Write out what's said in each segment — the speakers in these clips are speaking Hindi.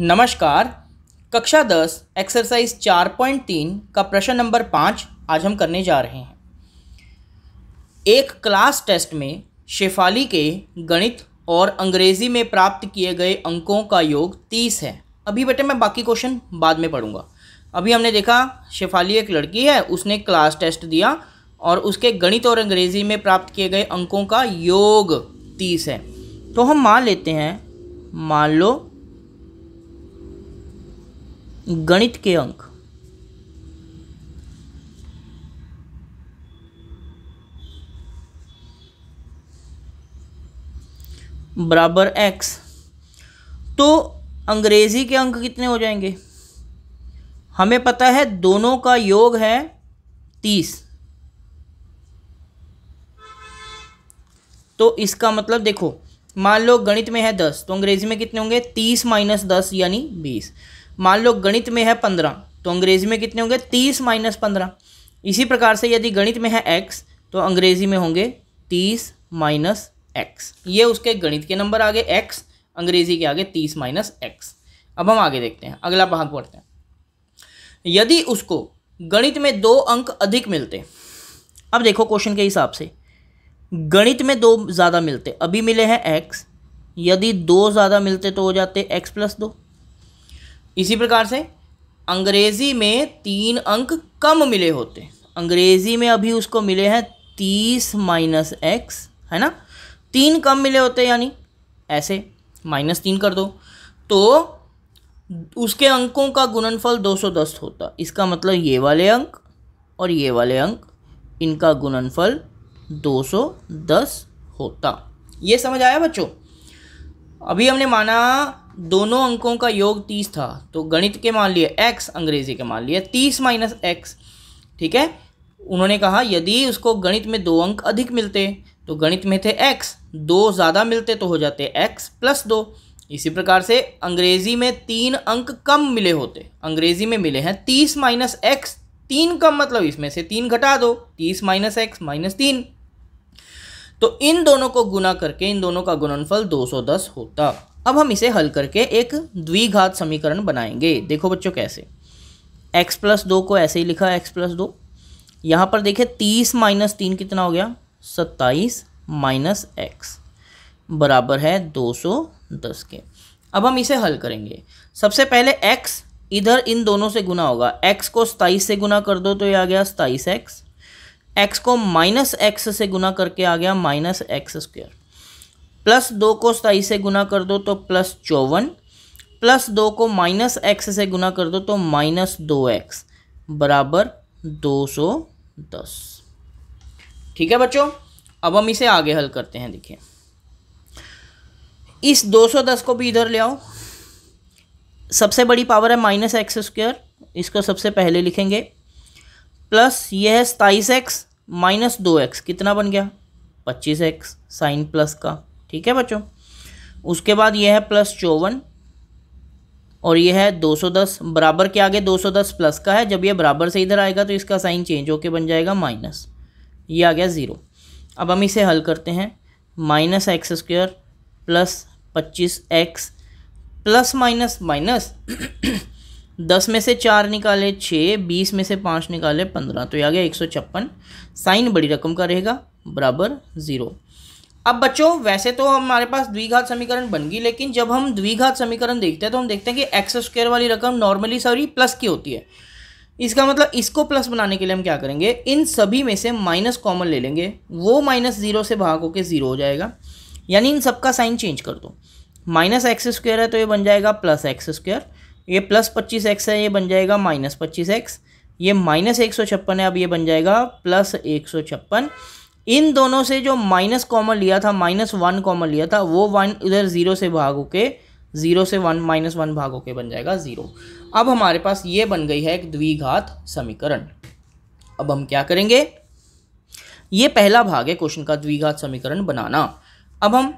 नमस्कार कक्षा दस एक्सरसाइज चार पॉइंट तीन का प्रश्न नंबर पाँच आज हम करने जा रहे हैं एक क्लास टेस्ट में शेफाली के गणित और अंग्रेजी में प्राप्त किए गए अंकों का योग तीस है अभी बेटे मैं बाकी क्वेश्चन बाद में पढ़ूंगा अभी हमने देखा शेफाली एक लड़की है उसने क्लास टेस्ट दिया और उसके गणित और अंग्रेजी में प्राप्त किए गए अंकों का योग तीस है तो हम मान लेते हैं मान लो गणित के अंक बराबर एक्स तो अंग्रेजी के अंक कितने हो जाएंगे हमें पता है दोनों का योग है तीस तो इसका मतलब देखो मान लो गणित में है दस तो अंग्रेजी में कितने होंगे तीस माइनस दस यानी बीस मान लो गणित में है पंद्रह तो अंग्रेजी में कितने होंगे तीस माइनस पंद्रह इसी प्रकार से यदि गणित में है एक्स तो अंग्रेजी में होंगे तीस माइनस एक्स ये उसके गणित के नंबर आगे एक्स अंग्रेजी के आगे तीस माइनस एक्स अब हम आगे देखते हैं अगला भाग पढ़ते हैं यदि उसको गणित में दो अंक अधिक मिलते अब देखो क्वेश्चन के हिसाब से गणित में दो ज़्यादा मिलते अभी मिले हैं एक्स यदि दो ज़्यादा मिलते तो हो जाते एक्स प्लस दो इसी प्रकार से अंग्रेज़ी में तीन अंक कम मिले होते हैं अंग्रेज़ी में अभी उसको मिले हैं तीस माइनस एक्स है ना तीन कम मिले होते हैं यानी ऐसे माइनस तीन कर दो तो उसके अंकों का गुणनफल दो सौ दस होता इसका मतलब ये वाले अंक और ये वाले अंक इनका गुणनफल दस होता ये समझ आया बच्चों अभी हमने माना दोनों अंकों का योग तीस था तो गणित के मान लिए एक्स अंग्रेजी के मान लिए तीस माइनस एक्स ठीक है उन्होंने कहा यदि उसको गणित में दो अंक अधिक मिलते तो गणित में थे एक्स दो ज़्यादा मिलते तो हो जाते एक्स प्लस दो इसी प्रकार से अंग्रेजी में तीन अंक कम मिले होते अंग्रेजी में मिले हैं तीस माइनस एक्स तीन कम मतलब इसमें से तीन घटा दो तीस माइनस एक्स माइनस तीन तो इन दोनों को गुना करके इन दोनों का गुणनफल 210 होता अब हम इसे हल करके एक द्विघात समीकरण बनाएंगे देखो बच्चों कैसे x प्लस दो को ऐसे ही लिखा x प्लस दो यहाँ पर देखे तीस माइनस तीन कितना हो गया सत्ताईस माइनस एक्स बराबर है दो सौ दस के अब हम इसे हल करेंगे सबसे पहले x इधर इन दोनों से गुना होगा x को सताईस से गुना कर दो तो ये आ गया सताईस एक्स एक्स को माइनस एक्स से गुना करके आ गया माइनस एक्स स्क्वेयर प्लस दो को सताई से गुना कर दो तो प्लस चौवन प्लस दो को माइनस एक्स से गुना कर दो तो माइनस दो एक्स बराबर दो सौ दस ठीक है बच्चों अब हम इसे आगे हल करते हैं देखिए इस दो सौ दस को भी इधर ले आओ सबसे बड़ी पावर है माइनस एक्स स्क्वेयर इसको सबसे पहले लिखेंगे प्लस यह है सताईस एक्स माइनस दो एक्स कितना बन गया पच्चीस एक्स साइन प्लस का ठीक है बच्चों उसके बाद यह है प्लस चौवन और यह है 210 बराबर के आगे 210 प्लस का है जब यह बराबर से इधर आएगा तो इसका साइन चेंज होके बन जाएगा माइनस ये आ गया ज़ीरो अब हम इसे हल करते हैं माइनस एक्स स्क्वेयर प्लस पच्चीस एक्स प्लस माइनस माइनस दस में से चार निकाले छः बीस में से पाँच निकाले पंद्रह तो यह आ गया एक सौ छप्पन साइन बड़ी रकम का रहेगा बराबर ज़ीरो अब बच्चों वैसे तो हमारे पास द्विघात समीकरण बन गई लेकिन जब हम द्विघात समीकरण देखते हैं तो हम देखते हैं कि एक्स स्क्वेयर वाली रकम नॉर्मली सॉरी प्लस की होती है इसका मतलब इसको प्लस बनाने के लिए हम क्या करेंगे इन सभी में से माइनस कॉमन ले लेंगे वो माइनस ज़ीरो से भाग होकर ज़ीरो हो जाएगा यानी इन सबका साइन चेंज कर दो माइनस एक्स स्क्वेयर है तो ये बन जाएगा प्लस एक्स स्क्वेयर ये प्लस पच्चीस एक्स है ये बन जाएगा माइनस पच्चीस एक्स ये माइनस एक सौ छप्पन है अब ये बन जाएगा प्लस एक सौ छप्पन इन दोनों से जो माइनस कॉमन लिया था माइनस वन कॉमन लिया था वो वन इधर ज़ीरो से भागो के ज़ीरो से वन माइनस वन भागो के बन जाएगा ज़ीरो अब हमारे पास ये बन गई है एक द्विघात समीकरण अब हम क्या करेंगे ये पहला भाग है क्वेश्चन का द्विघात समीकरण बनाना अब हम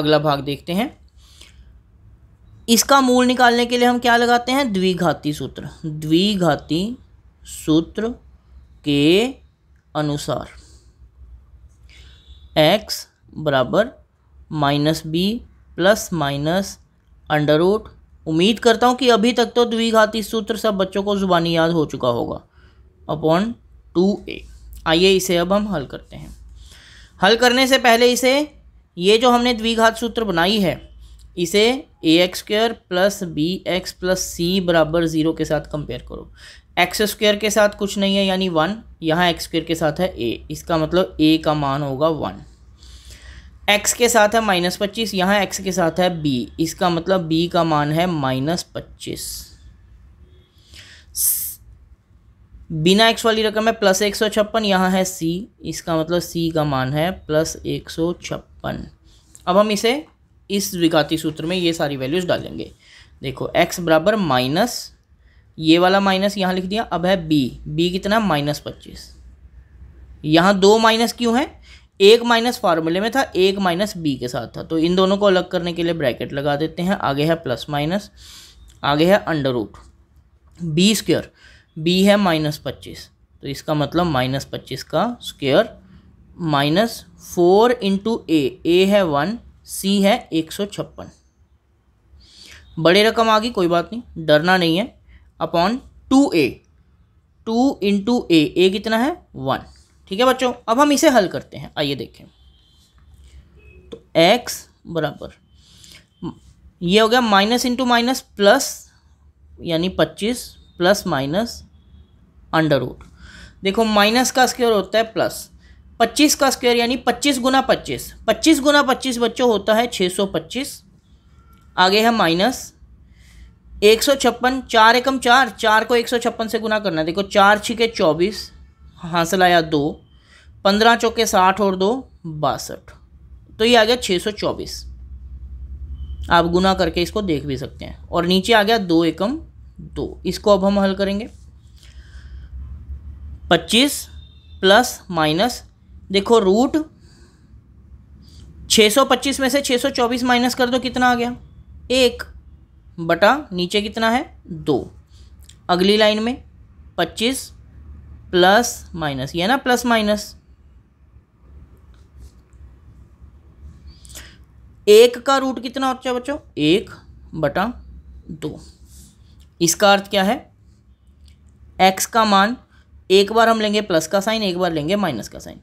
अगला भाग देखते हैं इसका मूल निकालने के लिए हम क्या लगाते हैं द्विघाती सूत्र द्विघाती सूत्र के अनुसार एक्स बराबर minus b plus minus under root उम्मीद करता हूँ कि अभी तक तो द्विघाती सूत्र सब बच्चों को ज़ुबानी याद हो चुका होगा अपॉन टू ए आइए इसे अब हम हल करते हैं हल करने से पहले इसे ये जो हमने द्विघात सूत्र बनाई है इसे a x square plus b x plus c बराबर ज़ीरो के साथ कंपेयर करो एक्स स्क्वेयर के साथ कुछ नहीं है यानी वन यहाँ एक्स स्क्वेयर के साथ है ए इसका मतलब ए का मान होगा वन एक्स के साथ है माइनस पच्चीस यहाँ एक्स के साथ है बी इसका मतलब बी का मान है माइनस पच्चीस बिना एक्स वाली रकम है प्लस एक सौ छप्पन यहाँ है सी इसका मतलब सी का मान है प्लस एक सौ छप्पन अब हम इसे इस विकाती सूत्र में ये सारी वैल्यूज़ डालेंगे देखो एक्स बराबर माइनस ये वाला माइनस यहाँ लिख दिया अब है बी बी कितना माइनस पच्चीस यहाँ दो माइनस क्यों है एक माइनस फार्मूले में था एक माइनस बी के साथ था तो इन दोनों को अलग करने के लिए ब्रैकेट लगा देते हैं आगे है प्लस माइनस आगे है under root b square b है माइनस पच्चीस तो इसका मतलब माइनस पच्चीस का square minus four into a a है वन सी है एक सौ छप्पन बड़ी रकम आ गई कोई बात नहीं डरना नहीं है upon two a two into a a कितना है वन ठीक है बच्चों अब हम इसे हल करते हैं आइए देखें तो एक्स बराबर ये हो गया माइनस इंटू माइनस प्लस यानी पच्चीस प्लस माइनस अंडर रूट देखो माइनस का स्क्वायर होता है प्लस पच्चीस का स्क्वायर यानी पच्चीस गुना पच्चीस पच्चीस गुना पच्चीस बच्चों होता है छः सौ पच्चीस आगे है माइनस एक सौ छप्पन चार एकम चार चार को एक सौ छप्पन से गुना करना है देखो चार छिके चौबीस हासिल आया दो पंद्रह चौके साठ और दो बासठ तो ये आ गया छः सौ चौबीस आप गुना करके इसको देख भी सकते हैं और नीचे आ गया दो एकम दो इसको अब हम हल करेंगे पच्चीस प्लस माइनस देखो रूट छः सौ पच्चीस में से छः सौ चौबीस माइनस कर दो कितना आ गया एक बटा नीचे कितना है दो अगली लाइन में पच्चीस प्लस माइनस ये ना प्लस माइनस एक का रूट कितना होता है बच्चों एक बटा दो इसका अर्थ क्या है एक्स का मान एक बार हम लेंगे प्लस का साइन एक बार लेंगे माइनस का साइन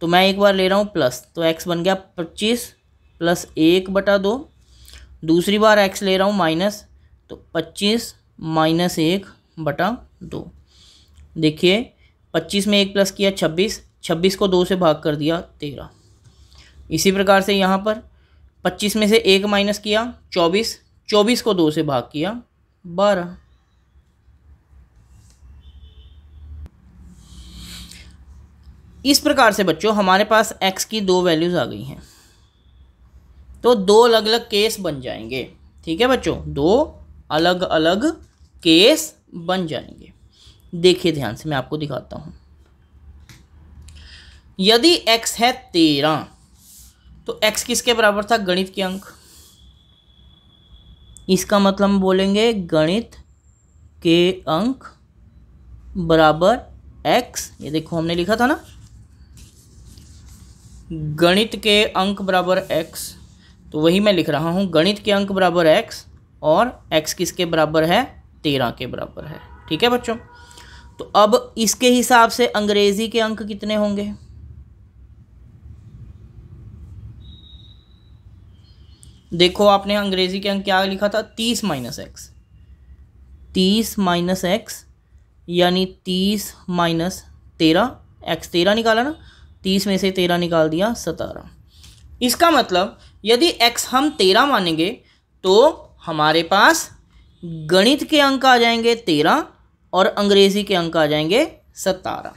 तो मैं एक बार ले रहा हूँ प्लस तो एक्स बन गया पच्चीस प्लस एक बटा दो दूसरी बार एक्स ले रहा हूँ माइनस तो पच्चीस माइनस एक बटा दो देखिए पच्चीस में एक प्लस किया छब्बीस छब्बीस को दो से भाग कर दिया तेरह इसी प्रकार से यहाँ पर पच्चीस में से एक माइनस किया चौबीस चौबीस को दो से भाग किया बारह इस प्रकार से बच्चों हमारे पास x की दो वैल्यूज़ आ गई हैं तो दो अलग अलग केस बन जाएंगे ठीक है बच्चों दो अलग अलग केस बन जाएंगे देखिए ध्यान से मैं आपको दिखाता हूँ यदि x है तेरह तो x किसके बराबर था गणित के अंक इसका मतलब बोलेंगे गणित के अंक बराबर x ये देखो हमने लिखा था ना गणित के अंक बराबर x तो वही मैं लिख रहा हूँ गणित के अंक बराबर एक्स और एक्स किसके बराबर है तेरह के बराबर है ठीक है बच्चों तो अब इसके हिसाब से अंग्रेज़ी के अंक कितने होंगे देखो आपने अंग्रेज़ी के अंक क्या लिखा था तीस माइनस एक्स तीस माइनस एक्स यानी तीस माइनस तेरह एक्स तेरह निकाला ना तीस में से तेरह निकाल दिया सतारह इसका मतलब यदि x हम तेरह मानेंगे तो हमारे पास गणित के अंक आ जाएंगे तेरह और अंग्रेज़ी के अंक आ जाएंगे सतारह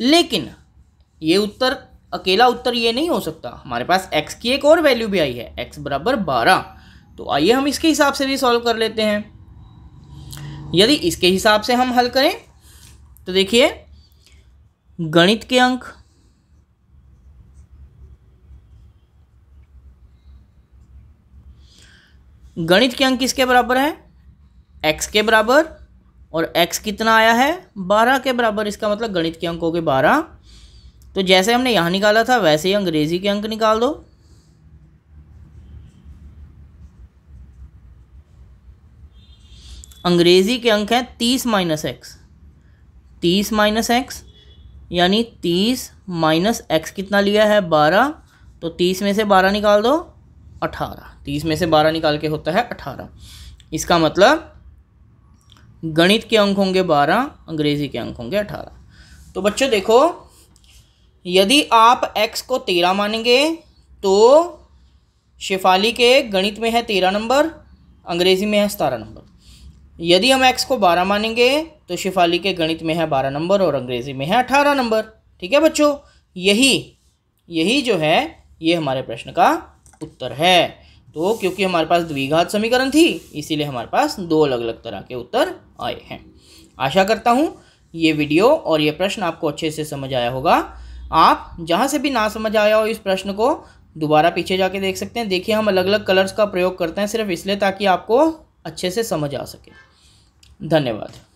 लेकिन ये उत्तर अकेला उत्तर ये नहीं हो सकता हमारे पास x की एक और वैल्यू भी आई है x बराबर बारह तो आइए हम इसके हिसाब से भी सॉल्व कर लेते हैं यदि इसके हिसाब से हम हल करें तो देखिए गणित के अंक गणित के अंक किसके बराबर है एक्स के बराबर और एक्स कितना आया है बारह के बराबर इसका मतलब गणित के अंक हो गए बारह तो जैसे हमने यहाँ निकाला था वैसे ही अंग्रेजी के अंक निकाल दो अंग्रेजी के अंक हैं तीस माइनस एक्स तीस माइनस एक्स यानी तीस माइनस एक्स कितना लिया है बारह तो तीस में से बारह निकाल दो अठारह तीस तो में से बारह निकाल के होता है अठारह इसका मतलब गणित के अंक होंगे बारह अंग्रेजी के अंक होंगे अठारह तो बच्चों देखो यदि आप एक्स को तेरह मानेंगे तो शेफाली के गणित में है तेरह नंबर अंग्रेजी में है सतारह नंबर यदि हम एक्स को बारह मानेंगे तो शेफाली के गणित में है बारह नंबर और अंग्रेजी में है अठारह नंबर ठीक है बच्चों यही यही जो है ये हमारे प्रश्न का उत्तर है तो क्योंकि हमारे पास द्विघात समीकरण थी इसीलिए हमारे पास दो अलग अलग तरह के उत्तर आए हैं आशा करता हूँ ये वीडियो और ये प्रश्न आपको अच्छे से समझ आया होगा आप जहाँ से भी ना समझ आया हो इस प्रश्न को दोबारा पीछे जाके देख सकते हैं देखिए हम अलग अलग कलर्स का प्रयोग करते हैं सिर्फ इसलिए ताकि आपको अच्छे से समझ आ सके धन्यवाद